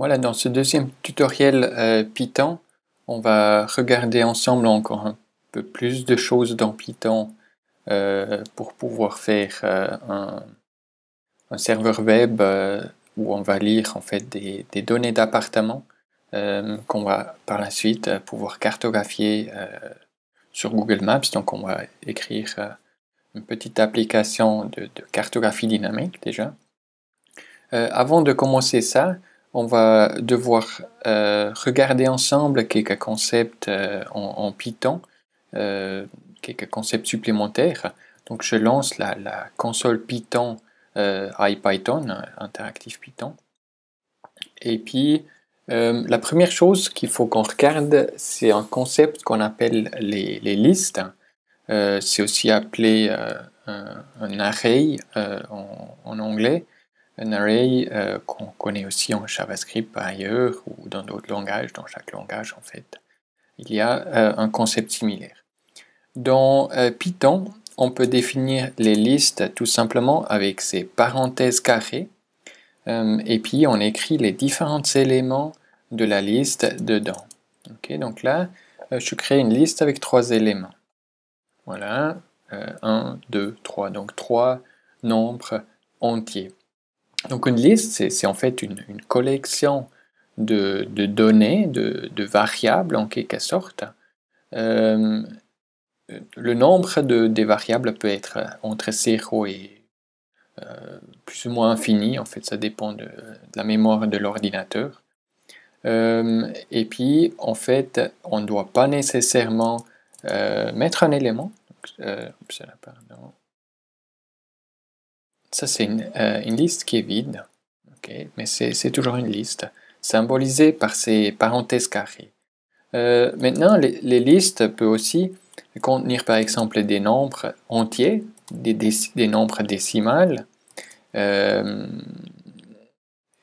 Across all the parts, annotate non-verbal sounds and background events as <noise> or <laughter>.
Voilà, dans ce deuxième tutoriel euh, Python, on va regarder ensemble encore un peu plus de choses dans Python euh, pour pouvoir faire euh, un, serveur web où on va lire en fait des, données d'appartements qu'on va par la suite pouvoir cartographier sur Google Maps. Donc on va écrire une petite application de cartographie dynamique déjà. avant de commencer ça, on va devoir euh, regarder ensemble quelques concepts euh, en, Python, euh, quelques concepts supplémentaires. Donc je lance la, console Python IPython, Interactive Python. Et puis la première chose qu'il faut qu'on regarde, c'est un concept qu'on appelle les, listes. c'est aussi appelé un array en, anglais. Un array euh, qu'on connaît aussi en JavaScript ailleurs ou dans d'autres langages, dans chaque langage en fait, il y a euh, un concept similaire. Dans euh, Python, on peut définir les listes tout simplement avec ces parenthèses carrées et puis on écrit les différents éléments de la liste dedans. donc là, je crée une liste avec trois éléments. Voilà, 1, 2, 3. Donc trois nombres entiers. Donc une liste, c'est en fait une, collection de, données, de, variables en quelque sorte. Euh, le nombre de, des variables peut être euh, entre 0 et euh, plus ou moins infini, en fait ça dépend de, la mémoire de l'ordinateur. et puis en fait on ne doit pas nécessairement mettre un élément. Donc, pardon. Ça, c'est euh, une, liste qui est vide, mais c'est toujours une liste, symbolisée par ces parenthèses carrées. Euh, maintenant, les, listes peuvent aussi contenir par exemple des nombres entiers, des, nombres décimales, euh,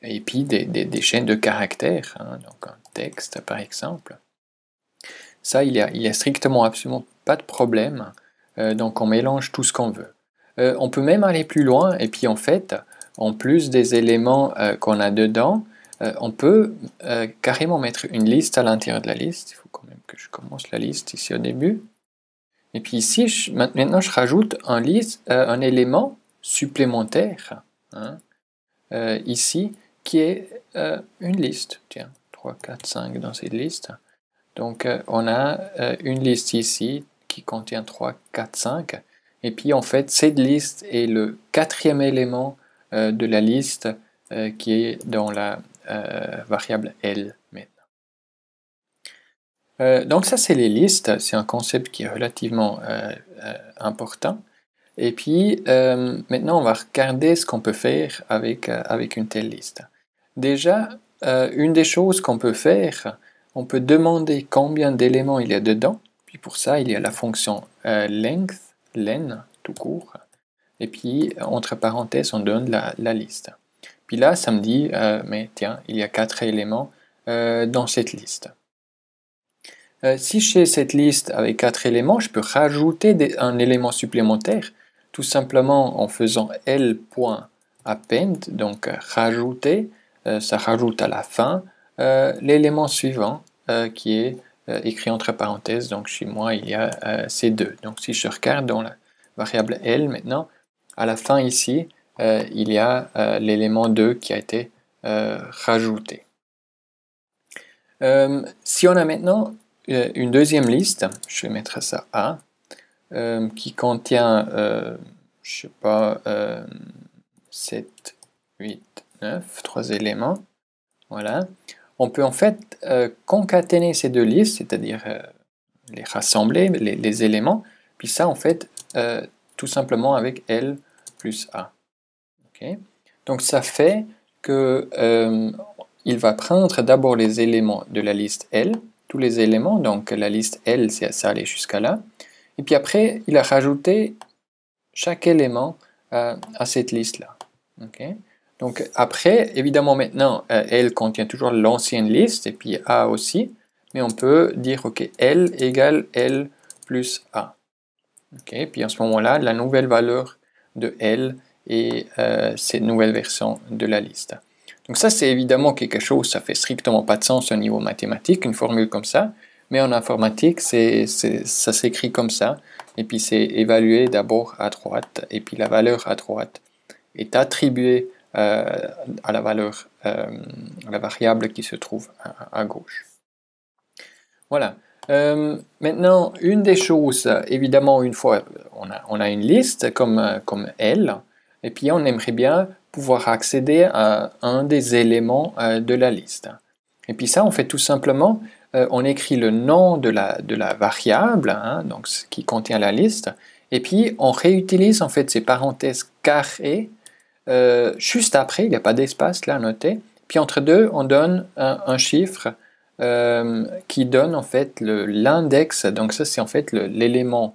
et puis des, chaînes de caractères, hein, donc un texte par exemple. Ça, il n'y a, strictement absolument pas de problème, donc on mélange tout ce qu'on veut. Euh, on peut même aller plus loin et puis en fait, en plus des éléments euh, qu'on a dedans, euh, on peut carrément mettre une liste à l'intérieur de la liste. Il faut quand même que je commence la liste ici au début. Et puis ici, maintenant, je rajoute un, élément supplémentaire hein, ici qui est une liste. Tiens, 3, 4, 5 dans cette liste. Donc on a une liste ici qui contient 3, 4, 5. Et puis en fait, cette liste est le quatrième élément euh, de la liste euh, qui est dans la euh, variable L maintenant. donc ça, c'est les listes. C'est un concept qui est relativement important. Et puis maintenant, on va regarder ce qu'on peut faire avec, avec une telle liste. Déjà, une des choses qu'on peut faire, on peut demander combien d'éléments il y a dedans. Puis pour ça, il y a la fonction length len tout court. Et puis, entre parenthèses, on donne la, liste. Puis là, ça me dit, euh, mais tiens, il y a quatre éléments euh, dans cette liste. Euh, si j'ai cette liste avec quatre éléments, je peux rajouter un élément supplémentaire, tout simplement en faisant L.append, donc rajouter, ça rajoute à la fin l'élément suivant qui est euh, écrit entre parenthèses, donc chez moi il y a euh, ces deux. Donc si je regarde dans la variable L maintenant, à la fin ici, euh, il y a l'élément 2 qui a été rajouté. si on a maintenant une deuxième liste, je vais mettre ça A, qui contient, euh, je sais pas, 7, 8, 9, 3 éléments. Voilà on peut en fait euh, concaténer ces deux listes, c'est-à-dire euh, les rassembler, les, éléments, puis ça en fait euh, tout simplement avec L plus A. Donc ça fait qu'il va prendre d'abord les éléments de la liste L, tous les éléments, donc la liste L, c'est ça aller jusqu'à là, et puis après il a rajouté chaque élément à cette liste-là. Donc après, évidemment maintenant, euh, L contient toujours l'ancienne liste et puis A aussi, mais on peut dire ok L égale L plus A. Ok, puis en ce moment-là, la nouvelle valeur de L est euh, cette nouvelle version de la liste. Donc ça, c'est évidemment quelque chose, ça fait strictement pas de sens au niveau mathématique, une formule comme ça, mais en informatique, ça s'écrit comme ça, et puis c'est évalué d'abord à droite, et puis la valeur à droite est attribuée euh, à la valeur, euh, la variable qui se trouve à, gauche. Voilà. Euh, maintenant, une des choses, évidemment, une fois, on a, une liste comme, comme L, et puis on aimerait bien pouvoir accéder à un des éléments de la liste. Et puis ça, on fait tout simplement, on écrit le nom de la, variable, hein, donc ce qui contient la liste, et puis on réutilise en fait ces parenthèses carrées euh, juste après, il n'y a pas d'espace là à noter. Puis entre deux, on donne un, chiffre euh, qui donne en fait l'index. Donc ça, c'est en fait l'élément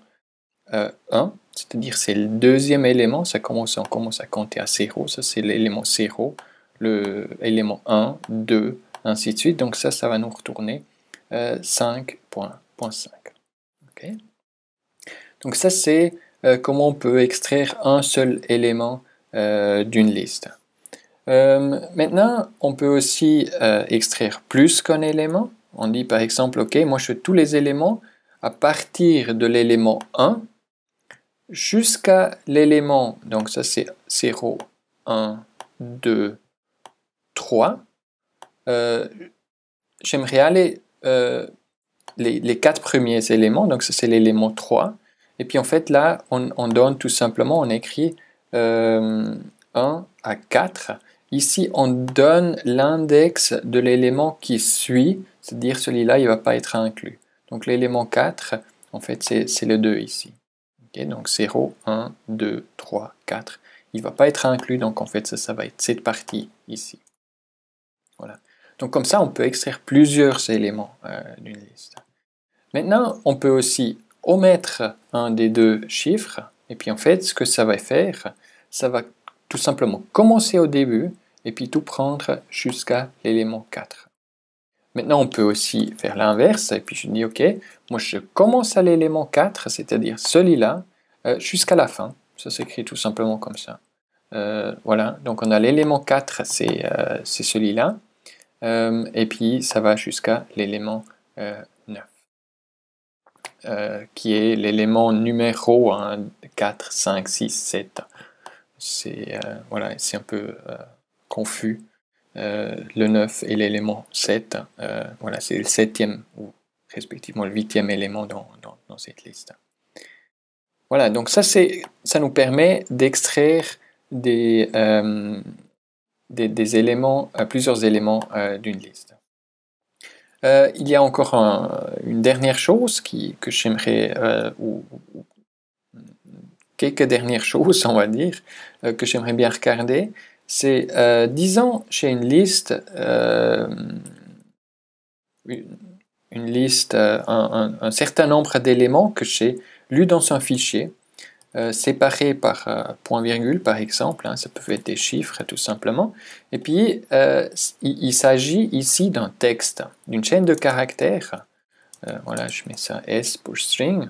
1, euh, c'est-à-dire c'est le deuxième élément. Ça commence, on commence à compter à 0. Ça, c'est l'élément 0, l'élément 1, 2, ainsi de suite. Donc ça, ça va nous retourner 5.5. Donc ça, c'est comment on peut extraire un seul élément euh, d'une liste. Euh, maintenant, on peut aussi euh, extraire plus qu'un élément. On dit par exemple, OK, moi je fais tous les éléments à partir de l'élément 1 jusqu'à l'élément, donc ça c'est 0, 1, 2, 3. J'aimerais aller les, les, quatre premiers éléments, donc ça c'est l'élément 3. Et puis en fait là, on, donne tout simplement, on écrit 1 euh, à 4. Ici, on donne l'index de l'élément qui suit, c'est-à-dire celui-là, il ne va pas être inclus. Donc l'élément 4, en fait, c'est le 2 ici. donc 0, 1, 2, 3, 4. Il ne va pas être inclus, donc en fait, ça, va être cette partie ici. Voilà. Donc comme ça, on peut extraire plusieurs éléments euh, d'une liste. Maintenant, on peut aussi omettre un des deux chiffres et puis en fait, ce que ça va faire, ça va tout simplement commencer au début et puis tout prendre jusqu'à l'élément 4. Maintenant, on peut aussi faire l'inverse, et puis je dis, OK, moi je commence à l'élément 4, c'est-à-dire celui-là, euh, jusqu'à la fin. Ça s'écrit tout simplement comme ça. Euh, voilà, donc on a l'élément 4, euh, c'est celui-là, et puis ça va jusqu'à l'élément 9, qui est l'élément numéro 1 4, 5, 6, 7. C'est un peu euh, confus. Euh, le 9 et l'élément 7, euh, voilà, c'est le septième ou respectivement le huitième élément dans, cette liste. Voilà, donc ça, ça nous permet d'extraire des, des, éléments, plusieurs éléments d'une liste. il y a encore une dernière chose qui, que j'aimerais, ou, quelques dernières <laughs> choses, on va dire, euh, que j'aimerais bien regarder, c'est, euh, disons, j'ai une liste, euh, une, liste, un, certain nombre d'éléments que j'ai lus dans un fichier, séparés par point-virgule, par exemple, hein, ça peut être des chiffres, tout simplement. Et puis, il, il s'agit ici d'un texte, d'une chaîne de caractères. voilà, je mets ça S pour string.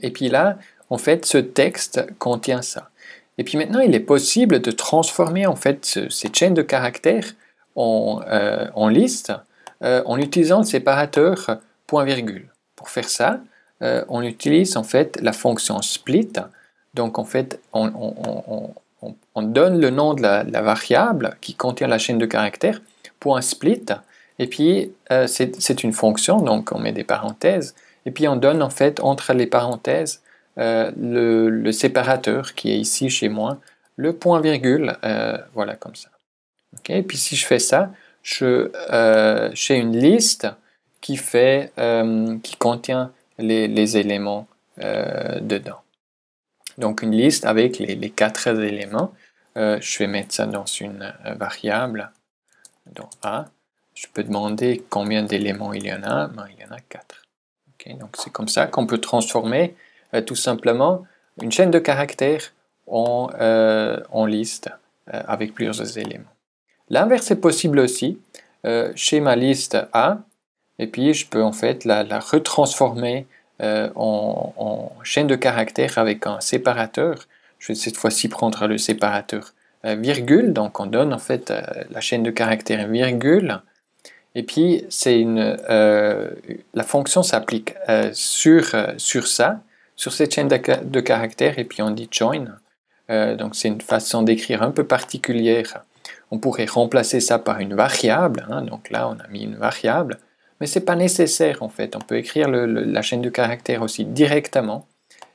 Et puis là, en fait, ce texte contient ça. Et puis maintenant, il est possible de transformer en fait cette chaîne de caractères en, euh, liste euh, en utilisant le séparateur point-virgule. Pour faire ça, euh, on utilise en fait la fonction split. Donc en fait, on, donne le nom de la, variable qui contient la chaîne de caractères, point split, et puis c'est une fonction, donc on met des parenthèses, et puis on donne en fait entre les parenthèses euh, le, séparateur qui est ici chez moi, le point-virgule, euh, voilà comme ça. et Puis si je fais ça, je euh, j'ai une liste qui fait euh, qui contient les, éléments dedans. Donc une liste avec les, les quatre éléments. je vais mettre ça dans une variable, dans A. Je peux demander combien d'éléments il y en a. Ben, il y en a quatre. Donc c'est comme ça qu'on peut transformer euh, tout simplement une chaîne de caractères en, euh, liste euh, avec plusieurs éléments. L'inverse est possible aussi chez ma liste A, et puis je peux en fait la, retransformer en, chaîne de caractères avec un séparateur. Je vais cette fois-ci prendre le séparateur virgule, donc on donne en fait la chaîne de caractères virgule, et puis, la fonction s'applique sur ça sur cette chaîne de caractères et puis on dit join. Euh, donc c'est une façon d'écrire un peu particulière. On pourrait remplacer ça par une variable. Hein. donc là, on a mis une variable. Mais c'est pas nécessaire en fait. On peut écrire la chaîne de caractères aussi directement.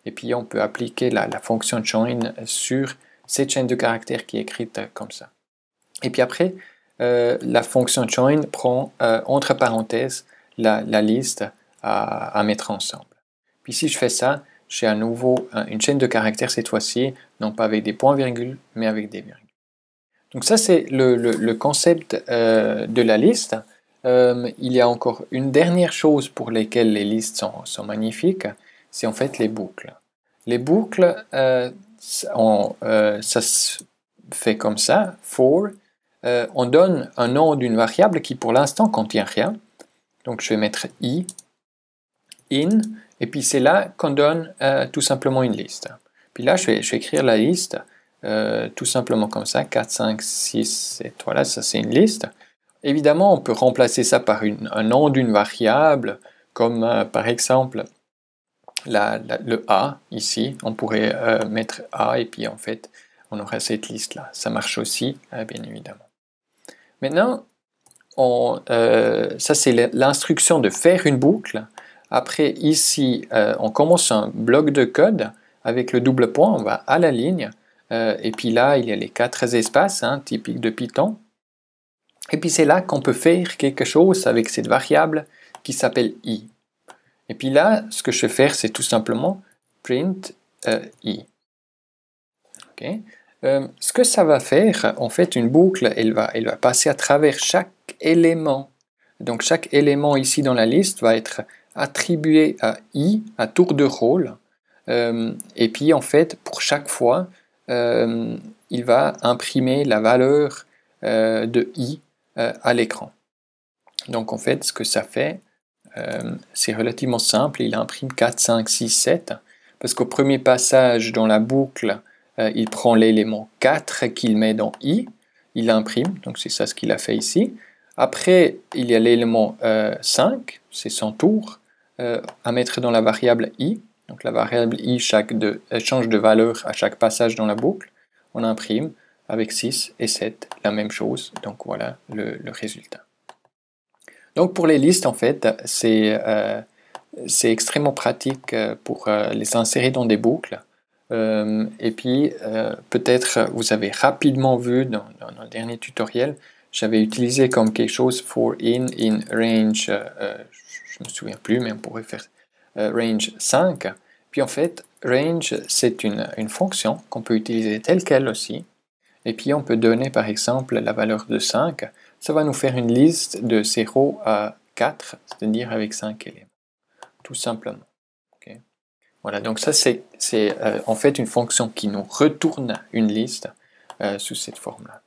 Et puis on peut appliquer la, fonction join sur cette chaîne de caractères qui est écrite comme ça. Et puis après, euh, la fonction join prend euh, entre parenthèses la, liste à, à, mettre ensemble. Puis si je fais ça, j'ai à nouveau une chaîne de caractères cette fois-ci, non pas avec des points-virgules, mais avec des virgules. Donc ça, c'est le, concept euh, de la liste. Euh, il y a encore une dernière chose pour laquelle les listes sont, magnifiques, c'est en fait les boucles. Les boucles, euh, on, ça se fait comme ça, for. on donne un nom d'une variable qui pour l'instant contient rien. Donc je vais mettre i, in, et puis c'est là qu'on donne euh, tout simplement une liste. Puis là, je vais, écrire la liste euh, tout simplement comme ça, 4, 5, 6, 7, voilà, ça c'est une liste. Évidemment, on peut remplacer ça par un nom d'une variable, comme euh, par exemple le A ici. On pourrait mettre A et puis en fait, on aura cette liste-là. Ça marche aussi, hein, bien évidemment. Maintenant, ça c'est l'instruction de faire une boucle. Après, ici, euh, on commence un bloc de code avec le double point, on va à la ligne. Euh, et puis là, il y a les quatre espaces hein, typiques de Python. Et puis c'est là qu'on peut faire quelque chose avec cette variable qui s'appelle i. Et puis là, ce que je vais faire, c'est tout simplement print euh, i. ce que ça va faire, en fait, une boucle, va, elle va passer à travers chaque élément. Donc chaque élément ici dans la liste va être attribué à I à tour de rôle. Euh, et puis en fait, pour chaque fois, euh, il va imprimer la valeur euh, de I à l'écran. Donc en fait, ce que ça fait, c'est relativement simple. Il imprime 4, 5, 6, 7. Parce qu'au premier passage dans la boucle, il prend l'élément 4 qu'il met dans I. Il imprime, donc c'est ça ce qu'il a fait ici. Après, il y a l'élément 5, c'est son tour. Euh, à mettre dans la variable i. Donc la variable i chaque change de valeur à chaque passage dans la boucle. On imprime avec 6 et 7 la même chose. Donc voilà le, résultat. Donc pour les listes, en fait, c'est euh, extrêmement pratique euh, pour les insérer dans des boucles. et puis, peut-être vous avez rapidement vu dans, le dernier tutoriel, j'avais utilisé comme quelque chose for in in range, je ne me souviens plus, mais on pourrait faire euh, range 5. Puis en fait, range, c'est une, fonction qu'on peut utiliser telle qu'elle aussi. Et puis on peut donner par exemple la valeur de 5. Ça va nous faire une liste de 0 à 4, c'est-à-dire avec 5 éléments, tout simplement. Voilà, donc ça c'est euh, en fait une fonction qui nous retourne une liste euh, sous cette forme-là.